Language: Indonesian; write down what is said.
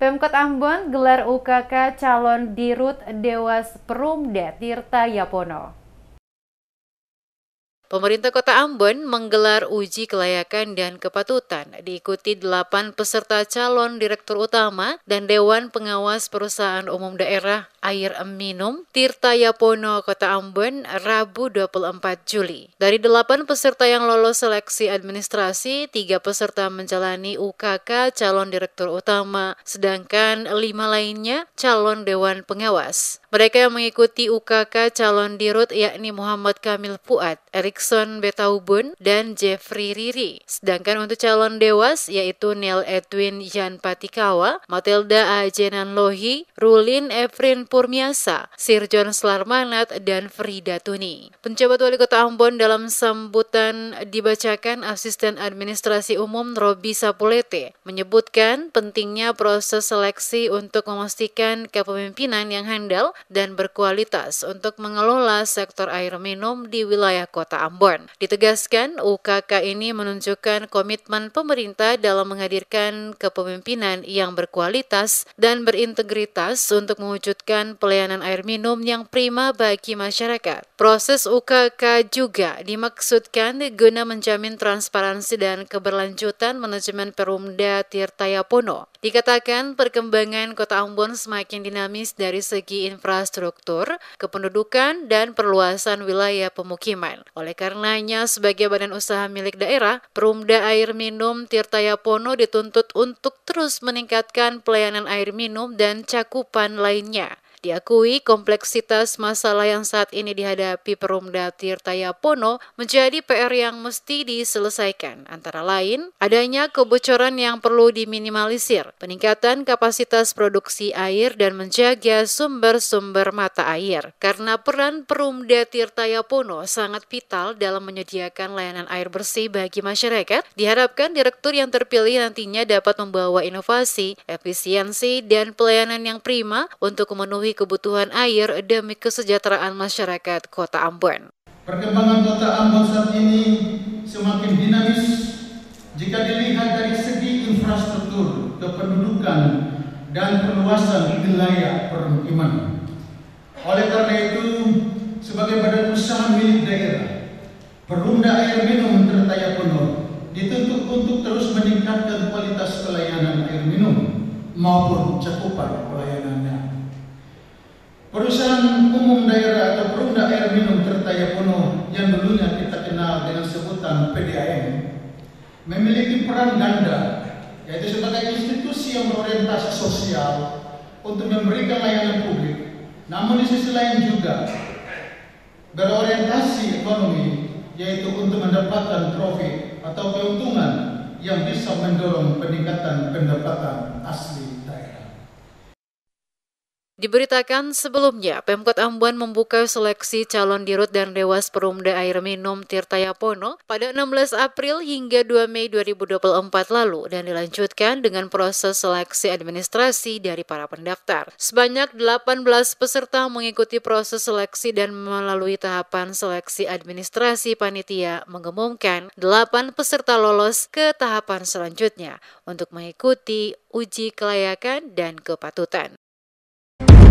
Pemkot Ambon gelar UKK calon Dirut Dewas Perumda Tirta Yapono. Pemerintah Kota Ambon menggelar uji kelayakan dan kepatutan diikuti delapan peserta calon direktur utama dan Dewan Pengawas Perusahaan Umum Daerah Air Minum Tirta Yapono Kota Ambon Rabu 24 Juli. Dari delapan peserta yang lolos seleksi administrasi, tiga peserta menjalani UKK calon direktur utama, sedangkan lima lainnya calon Dewan Pengawas. Mereka yang mengikuti UKK calon dirut yakni Muhammad Kamil Puat, Erik Jackson Betaubun dan Jeffrey Riri. Sedangkan untuk calon dewas yaitu Neil Edwin Jan Patikawa, Matilda Ajenan Lohi, Rulin Efrin Purmiasa, Sir John Slarmanat, dan Frida Tuni. Penjabat Wali Kota Ambon dalam sambutan dibacakan Asisten Administrasi Umum Robi Sapulete menyebutkan pentingnya proses seleksi untuk memastikan kepemimpinan yang handal dan berkualitas untuk mengelola sektor air minum di wilayah kota Ambon. Ambon. Ditegaskan, UKK ini menunjukkan komitmen pemerintah dalam menghadirkan kepemimpinan yang berkualitas dan berintegritas untuk mewujudkan pelayanan air minum yang prima bagi masyarakat. Proses UKK juga dimaksudkan guna menjamin transparansi dan keberlanjutan manajemen Perumda Tirtayapono. Pono. Dikatakan perkembangan kota Ambon semakin dinamis dari segi infrastruktur, kependudukan, dan perluasan wilayah pemukiman. Oleh Karenanya, sebagai badan usaha milik daerah, Perumda Air Minum Tirta Pono dituntut untuk terus meningkatkan pelayanan air minum dan cakupan lainnya. Diakui kompleksitas masalah yang saat ini dihadapi Perumda Tirta Yapono menjadi PR yang mesti diselesaikan. Antara lain, adanya kebocoran yang perlu diminimalisir, peningkatan kapasitas produksi air dan menjaga sumber-sumber mata air. Karena peran Perumda Tirta Yapono sangat vital dalam menyediakan layanan air bersih bagi masyarakat, diharapkan direktur yang terpilih nantinya dapat membawa inovasi, efisiensi, dan pelayanan yang prima untuk memenuhi memenuhi kebutuhan air demi kesejahteraan masyarakat Kota Ambon. Perkembangan Kota Ambon saat ini semakin dinamis jika dilihat dari segi infrastruktur, kependudukan, dan perluasan wilayah permukiman. Oleh karena itu, sebagai badan usaha milik daerah, Perumda Air Minum Tertaya Penuh dituntut untuk terus meningkatkan kualitas pelayanan air minum maupun cakupan pelayanannya. Perusahaan umum daerah atau perunda air minum tertayapono Puno yang dulunya kita kenal dengan sebutan PDAM memiliki peran ganda yaitu sebagai institusi yang berorientasi sosial untuk memberikan layanan publik namun di sisi lain juga berorientasi ekonomi yaitu untuk mendapatkan profit atau keuntungan yang bisa mendorong peningkatan pendapatan asli daerah. Diberitakan sebelumnya, Pemkot Ambon membuka seleksi calon dirut dan Dewas Perumda Air Minum Tirtayapono pada 16 April hingga 2 Mei 2024 lalu dan dilanjutkan dengan proses seleksi administrasi dari para pendaftar. Sebanyak 18 peserta mengikuti proses seleksi dan melalui tahapan seleksi administrasi panitia mengumumkan 8 peserta lolos ke tahapan selanjutnya untuk mengikuti uji kelayakan dan kepatutan. you